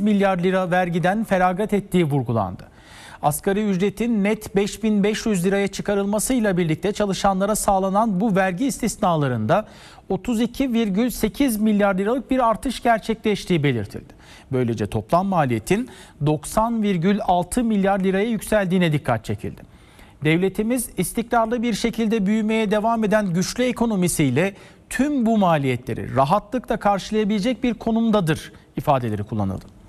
milyar lira vergiden feragat ettiği vurgulandı. Asgari ücretin net 5500 liraya çıkarılmasıyla birlikte çalışanlara sağlanan bu vergi istisnalarında 32,8 milyar liralık bir artış gerçekleştiği belirtildi. Böylece toplam maliyetin 90,6 milyar liraya yükseldiğine dikkat çekildi. Devletimiz istikrarlı bir şekilde büyümeye devam eden güçlü ekonomisiyle tüm bu maliyetleri rahatlıkla karşılayabilecek bir konumdadır ifadeleri kullanıldı.